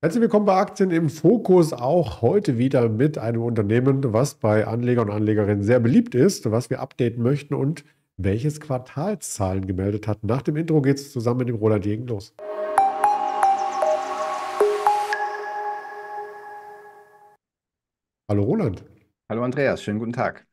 Herzlich willkommen bei Aktien im Fokus, auch heute wieder mit einem Unternehmen, was bei Anleger und Anlegerinnen sehr beliebt ist, was wir updaten möchten und welches Quartalszahlen gemeldet hat. Nach dem Intro geht es zusammen mit dem Roland Jägen los. Hallo Roland. Hallo Andreas, schönen guten Tag.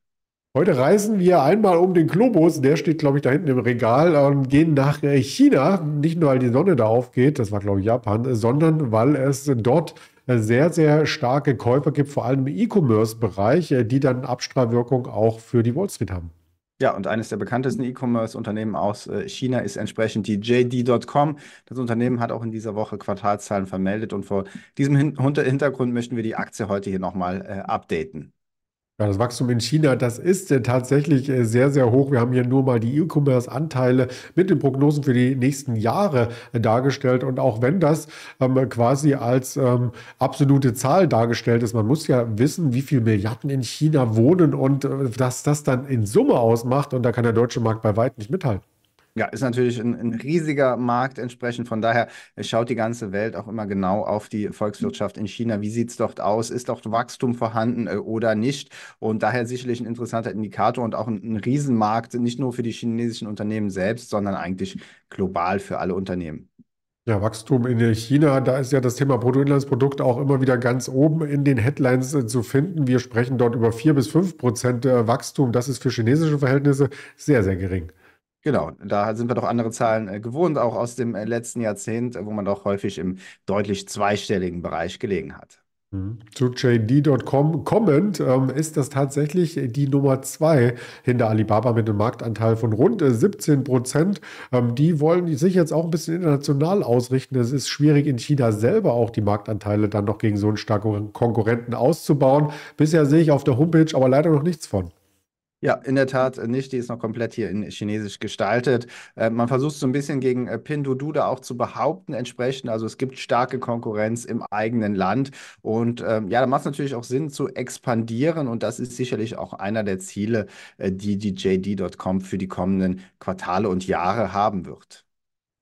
Heute reisen wir einmal um den Globus, der steht, glaube ich, da hinten im Regal, und gehen nach äh, China. Nicht nur, weil die Sonne da aufgeht, das war, glaube ich, Japan, sondern weil es dort äh, sehr, sehr starke Käufer gibt, vor allem im E-Commerce-Bereich, äh, die dann Abstrahlwirkung auch für die Wall Street haben. Ja, und eines der bekanntesten E-Commerce-Unternehmen aus China ist entsprechend die JD.com. Das Unternehmen hat auch in dieser Woche Quartalzahlen vermeldet und vor diesem Hintergrund möchten wir die Aktie heute hier nochmal äh, updaten. Ja, das Wachstum in China, das ist äh, tatsächlich äh, sehr, sehr hoch. Wir haben hier nur mal die E-Commerce-Anteile mit den Prognosen für die nächsten Jahre äh, dargestellt. Und auch wenn das ähm, quasi als ähm, absolute Zahl dargestellt ist, man muss ja wissen, wie viele Milliarden in China wohnen und äh, dass das dann in Summe ausmacht. Und da kann der deutsche Markt bei weitem nicht mithalten. Ja, ist natürlich ein, ein, riesiger Markt entsprechend. Von daher äh, schaut die ganze Welt auch immer genau auf die Volkswirtschaft in China. Wie sieht es dort aus? Ist dort Wachstum vorhanden äh, oder nicht? Und daher sicherlich ein interessanter Indikator und auch ein, ein Riesenmarkt, nicht nur für die chinesischen Unternehmen selbst, sondern eigentlich global für alle Unternehmen. Ja, Wachstum in China, da ist ja das Thema Bruttoinlandsprodukt auch immer wieder ganz oben in den Headlines äh, zu finden. Wir sprechen dort über vier bis fünf Prozent Wachstum. Das ist für chinesische Verhältnisse sehr, sehr gering. Genau, da sind wir doch andere Zahlen äh, gewohnt, auch aus dem äh, letzten Jahrzehnt, äh, wo man doch häufig im deutlich zweistelligen Bereich gelegen hat. Mhm. Zu JD.com kommend ähm, ist das tatsächlich äh, die Nummer zwei hinter Alibaba mit einem Marktanteil von rund 17 äh, Prozent. Ähm, die wollen sich jetzt auch ein bisschen international ausrichten. Es ist schwierig in China selber auch die Marktanteile dann noch gegen so einen starken Konkurrenten auszubauen. Bisher sehe ich auf der Homepage aber leider noch nichts von. Ja, in der Tat äh, nicht. Die ist noch komplett hier in Chinesisch gestaltet. Äh, man versucht so ein bisschen gegen äh, da auch zu behaupten, entsprechend. Also es gibt starke Konkurrenz im eigenen Land. Und ähm, ja, da macht es natürlich auch Sinn zu expandieren. Und das ist sicherlich auch einer der Ziele, äh, die die JD.com für die kommenden Quartale und Jahre haben wird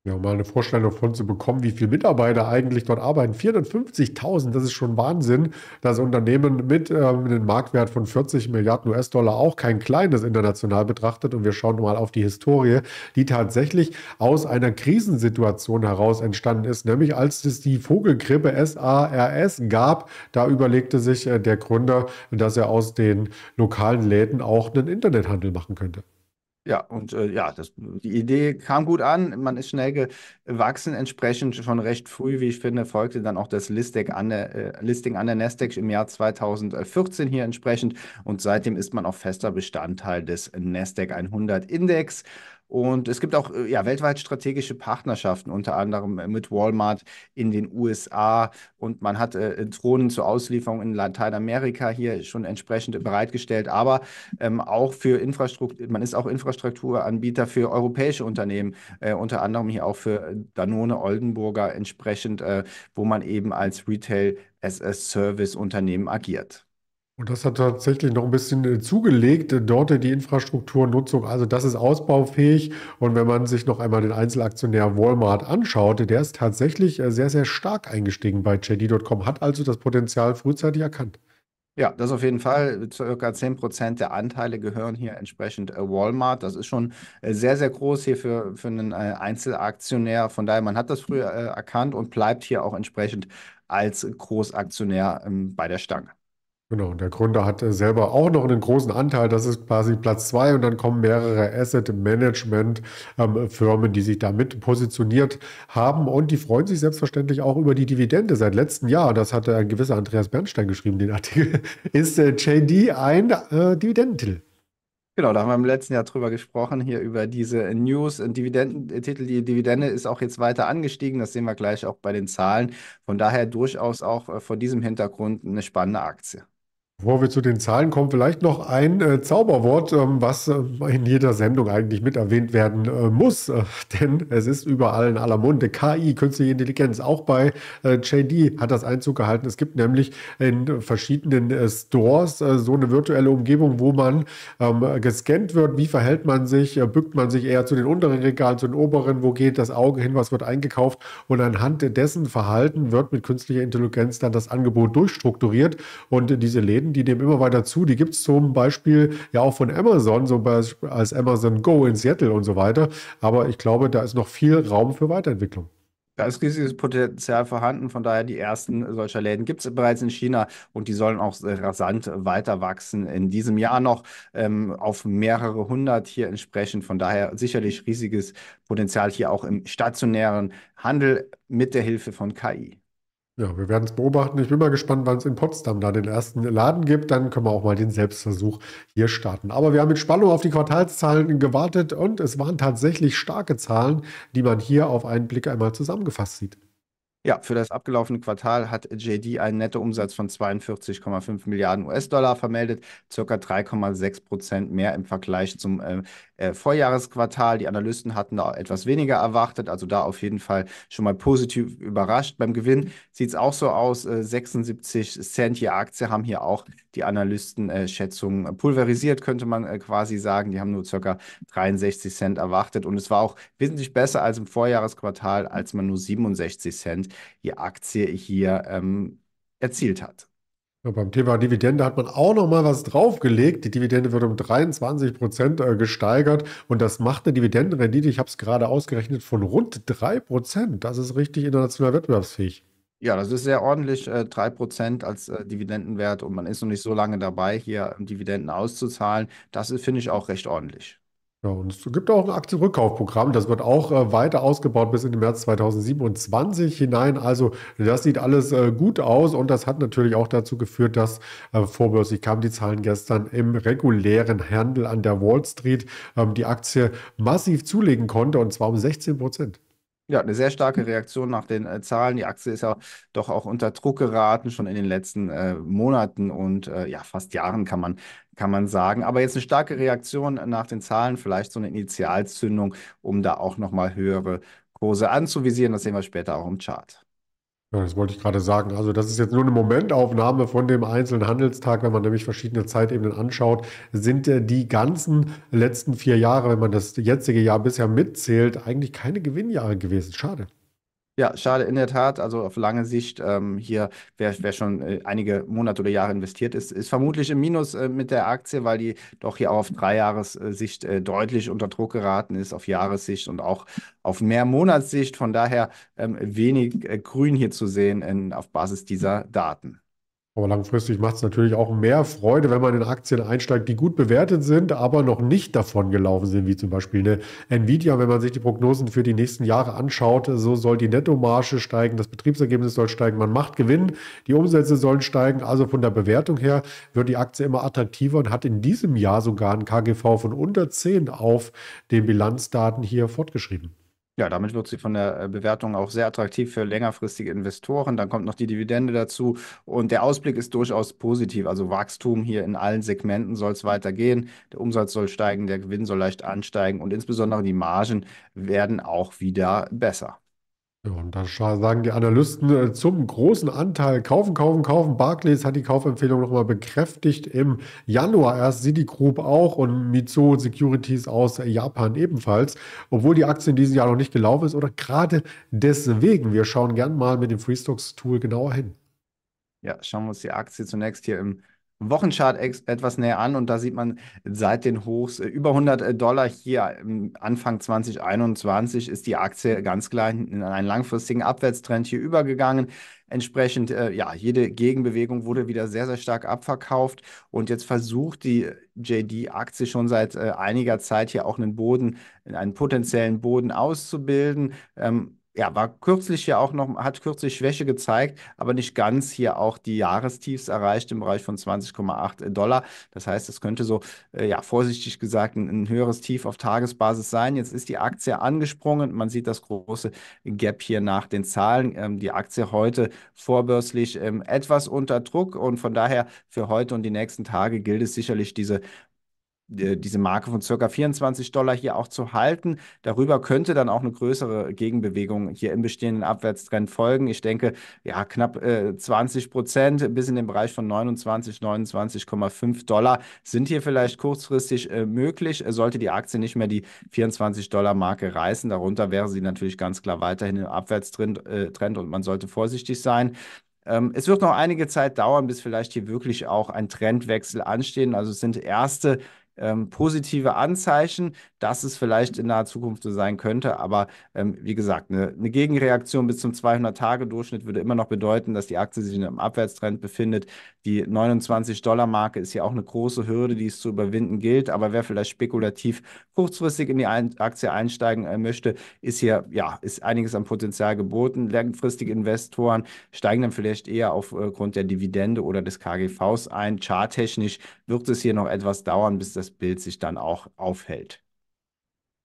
ja, mal eine Vorstellung davon zu bekommen, wie viele Mitarbeiter eigentlich dort arbeiten. 450.000, das ist schon Wahnsinn, Das Unternehmen mit äh, einem Marktwert von 40 Milliarden US-Dollar auch kein kleines international betrachtet. Und wir schauen mal auf die Historie, die tatsächlich aus einer Krisensituation heraus entstanden ist, nämlich als es die Vogelgrippe SARS gab. Da überlegte sich äh, der Gründer, dass er aus den lokalen Läden auch einen Internethandel machen könnte. Ja, und äh, ja, das, die Idee kam gut an, man ist schnell gewachsen, entsprechend schon recht früh, wie ich finde, folgte dann auch das Listing an der, äh, Listing an der Nasdaq im Jahr 2014 hier entsprechend und seitdem ist man auch fester Bestandteil des Nasdaq 100 Index. Und es gibt auch äh, ja, weltweit strategische Partnerschaften, unter anderem äh, mit Walmart in den USA. Und man hat äh, äh, Drohnen zur Auslieferung in Lateinamerika hier schon entsprechend bereitgestellt. Aber ähm, auch für Infrastruktur, man ist auch Infrastrukturanbieter für europäische Unternehmen, äh, unter anderem hier auch für Danone Oldenburger entsprechend, äh, wo man eben als Retail as a Service Unternehmen agiert. Und das hat tatsächlich noch ein bisschen äh, zugelegt, äh, dort die Infrastrukturnutzung. Also das ist ausbaufähig. Und wenn man sich noch einmal den Einzelaktionär Walmart anschaut, der ist tatsächlich äh, sehr, sehr stark eingestiegen bei JD.com, hat also das Potenzial frühzeitig erkannt. Ja, das auf jeden Fall. Circa 10% der Anteile gehören hier entsprechend Walmart. Das ist schon sehr, sehr groß hier für, für einen Einzelaktionär. Von daher, man hat das früher erkannt und bleibt hier auch entsprechend als Großaktionär ähm, bei der Stange. Genau, und der Gründer hat äh, selber auch noch einen großen Anteil. Das ist quasi Platz zwei und dann kommen mehrere Asset-Management-Firmen, ähm, die sich damit positioniert haben und die freuen sich selbstverständlich auch über die Dividende. Seit letztem Jahr, das hatte äh, ein gewisser Andreas Bernstein geschrieben, den Artikel, ist äh, JD ein äh, Dividendentitel. Genau, da haben wir im letzten Jahr drüber gesprochen, hier über diese News und Dividendentitel. Die Dividende ist auch jetzt weiter angestiegen, das sehen wir gleich auch bei den Zahlen. Von daher durchaus auch äh, vor diesem Hintergrund eine spannende Aktie. Bevor wir zu den Zahlen kommen, vielleicht noch ein äh, Zauberwort, ähm, was äh, in jeder Sendung eigentlich mit erwähnt werden äh, muss, äh, denn es ist überall in aller Munde. KI, künstliche Intelligenz, auch bei äh, JD hat das Einzug gehalten. Es gibt nämlich in verschiedenen äh, Stores so eine virtuelle Umgebung, wo man ähm, gescannt wird. Wie verhält man sich? bückt man sich eher zu den unteren Regalen, zu den oberen? Wo geht das Auge hin? Was wird eingekauft? Und anhand dessen Verhalten wird mit künstlicher Intelligenz dann das Angebot durchstrukturiert und diese Läden die nehmen immer weiter zu. Die gibt es zum Beispiel ja auch von Amazon, so als Amazon Go in Seattle und so weiter. Aber ich glaube, da ist noch viel Raum für Weiterentwicklung. Da ist riesiges Potenzial vorhanden. Von daher, die ersten solcher Läden gibt es bereits in China und die sollen auch rasant weiter wachsen. In diesem Jahr noch ähm, auf mehrere hundert hier entsprechend. Von daher sicherlich riesiges Potenzial hier auch im stationären Handel mit der Hilfe von KI. Ja, wir werden es beobachten. Ich bin mal gespannt, wann es in Potsdam da den ersten Laden gibt. Dann können wir auch mal den Selbstversuch hier starten. Aber wir haben mit Spannung auf die Quartalszahlen gewartet und es waren tatsächlich starke Zahlen, die man hier auf einen Blick einmal zusammengefasst sieht. Ja, für das abgelaufene Quartal hat JD einen Nettoumsatz von 42,5 Milliarden US-Dollar vermeldet, circa 3,6 Prozent mehr im Vergleich zum äh, äh, Vorjahresquartal. Die Analysten hatten da etwas weniger erwartet, also da auf jeden Fall schon mal positiv überrascht. Beim Gewinn sieht es auch so aus, äh, 76 Cent je Aktie haben hier auch die Analystenschätzungen äh, pulverisiert, könnte man äh, quasi sagen. Die haben nur ca. 63 Cent erwartet und es war auch wesentlich besser als im Vorjahresquartal, als man nur 67 Cent je Aktie hier ähm, erzielt hat. Ja, beim Thema Dividende hat man auch noch mal was draufgelegt. Die Dividende wird um 23 Prozent äh, gesteigert und das macht eine Dividendenrendite, ich habe es gerade ausgerechnet, von rund 3 Prozent. Das ist richtig international wettbewerbsfähig. Ja, das ist sehr ordentlich, 3 äh, Prozent als äh, Dividendenwert und man ist noch nicht so lange dabei, hier ähm, Dividenden auszuzahlen. Das finde ich auch recht ordentlich. Ja, und es gibt auch ein Aktienrückkaufprogramm, das wird auch äh, weiter ausgebaut bis in den März 2027 hinein. Also das sieht alles äh, gut aus und das hat natürlich auch dazu geführt, dass äh, vorbörslich kamen die Zahlen gestern im regulären Handel an der Wall Street ähm, die Aktie massiv zulegen konnte und zwar um 16 Prozent. Ja, eine sehr starke mhm. Reaktion nach den äh, Zahlen. Die Aktie ist ja doch auch unter Druck geraten, schon in den letzten äh, Monaten und äh, ja, fast Jahren kann man, kann man sagen. Aber jetzt eine starke Reaktion nach den Zahlen, vielleicht so eine Initialzündung, um da auch nochmal höhere Kurse anzuvisieren. Das sehen wir später auch im Chart. Ja, das wollte ich gerade sagen. Also das ist jetzt nur eine Momentaufnahme von dem einzelnen Handelstag. Wenn man nämlich verschiedene Zeitebenen anschaut, sind äh, die ganzen letzten vier Jahre, wenn man das jetzige Jahr bisher mitzählt, eigentlich keine Gewinnjahre gewesen. Schade. Ja, schade in der Tat. Also auf lange Sicht ähm, hier, wer, wer schon äh, einige Monate oder Jahre investiert ist, ist vermutlich im Minus äh, mit der Aktie, weil die doch hier auch auf Dreijahressicht äh, deutlich unter Druck geraten ist, auf Jahressicht und auch auf mehr Monatssicht. Von daher ähm, wenig äh, Grün hier zu sehen in, auf Basis dieser Daten. Aber langfristig macht es natürlich auch mehr Freude, wenn man in Aktien einsteigt, die gut bewertet sind, aber noch nicht davon gelaufen sind, wie zum Beispiel eine Nvidia. Wenn man sich die Prognosen für die nächsten Jahre anschaut, so soll die Nettomarge steigen, das Betriebsergebnis soll steigen, man macht Gewinn, die Umsätze sollen steigen. Also von der Bewertung her wird die Aktie immer attraktiver und hat in diesem Jahr sogar ein KGV von unter 10 auf den Bilanzdaten hier fortgeschrieben. Ja, damit wird sie von der äh, Bewertung auch sehr attraktiv für längerfristige Investoren. Dann kommt noch die Dividende dazu und der Ausblick ist durchaus positiv. Also Wachstum hier in allen Segmenten soll es weitergehen. Der Umsatz soll steigen, der Gewinn soll leicht ansteigen und insbesondere die Margen werden auch wieder besser. Ja, und da sagen die Analysten äh, zum großen Anteil kaufen, kaufen, kaufen. Barclays hat die Kaufempfehlung nochmal bekräftigt im Januar erst. Citigroup auch und Mizuho Securities aus Japan ebenfalls. Obwohl die Aktie in diesem Jahr noch nicht gelaufen ist oder gerade deswegen. Wir schauen gern mal mit dem Freestocks Tool genauer hin. Ja, schauen wir uns die Aktie zunächst hier im Wochenchart etwas näher an und da sieht man seit den Hochs äh, über 100 äh, Dollar hier ähm, Anfang 2021 ist die Aktie ganz klar in einen langfristigen Abwärtstrend hier übergegangen. Entsprechend, äh, ja, jede Gegenbewegung wurde wieder sehr, sehr stark abverkauft und jetzt versucht die JD-Aktie schon seit einiger Zeit hier auch einen Boden, einen potenziellen Boden auszubilden. Ähm, ja, war kürzlich ja auch noch, hat kürzlich Schwäche gezeigt, aber nicht ganz hier auch die Jahrestiefs erreicht im Bereich von 20,8 äh, Dollar. Das heißt, es könnte so, äh, ja, vorsichtig gesagt, ein, ein, höheres Tief auf Tagesbasis sein. Jetzt ist die Aktie angesprungen. Man sieht das große Gap hier nach den Zahlen. Ähm, die Aktie heute vorbörslich ähm, etwas unter Druck und von daher für heute und die nächsten Tage gilt es sicherlich, diese diese Marke von ca. 24 Dollar hier auch zu halten. Darüber könnte dann auch eine größere Gegenbewegung hier im bestehenden Abwärtstrend folgen. Ich denke, ja, knapp äh, 20 Prozent bis in den Bereich von 29, 29,5 Dollar sind hier vielleicht kurzfristig äh, möglich. Sollte die Aktie nicht mehr die 24 Dollar Marke reißen, darunter wäre sie natürlich ganz klar weiterhin im Abwärtstrend äh, und man sollte vorsichtig sein ähm, es wird noch einige Zeit dauern, bis vielleicht hier wirklich auch ein Trendwechsel anstehen. Also es sind erste ähm, positive Anzeichen, dass es vielleicht in naher Zukunft so sein könnte. Aber ähm, wie gesagt, eine, eine, Gegenreaktion bis zum 200-Tage-Durchschnitt würde immer noch bedeuten, dass die Aktie sich in einem Abwärtstrend befindet. Die 29-Dollar-Marke ist ja auch eine große Hürde, die es zu überwinden gilt. Aber wer vielleicht spekulativ kurzfristig in die ein Aktie einsteigen äh, möchte, ist hier, ja, ist einiges an Potenzial geboten. Langfristige Investoren steigen dann vielleicht eher aufgrund äh, der Dividende oder des KGVs ein. Charttechnisch wird es hier noch etwas dauern, bis das das Bild sich dann auch aufhält.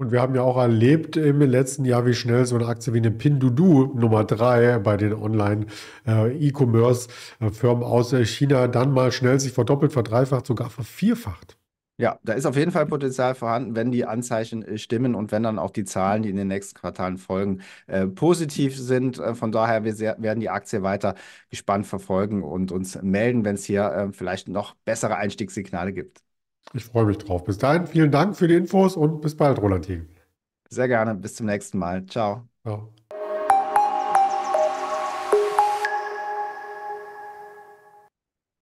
Und wir haben ja auch erlebt im letzten Jahr, wie schnell so eine Aktie wie eine Pindudu Nummer 3 bei den Online-E-Commerce-Firmen äh, äh, aus äh, China dann mal schnell sich verdoppelt, verdreifacht, sogar vervierfacht. Ja, da ist auf jeden Fall Potenzial vorhanden, wenn die Anzeichen stimmen und wenn dann auch die Zahlen, die in den nächsten Quartalen folgen, äh, positiv sind. Von daher, wir sehr, werden die Aktie weiter gespannt verfolgen und uns melden, wenn es hier äh, vielleicht noch bessere Einstiegssignale gibt. Ich freue mich drauf. Bis dahin, vielen Dank für die Infos und bis bald, Roland Thiel. Sehr gerne. Bis zum nächsten Mal. Ciao. Ciao.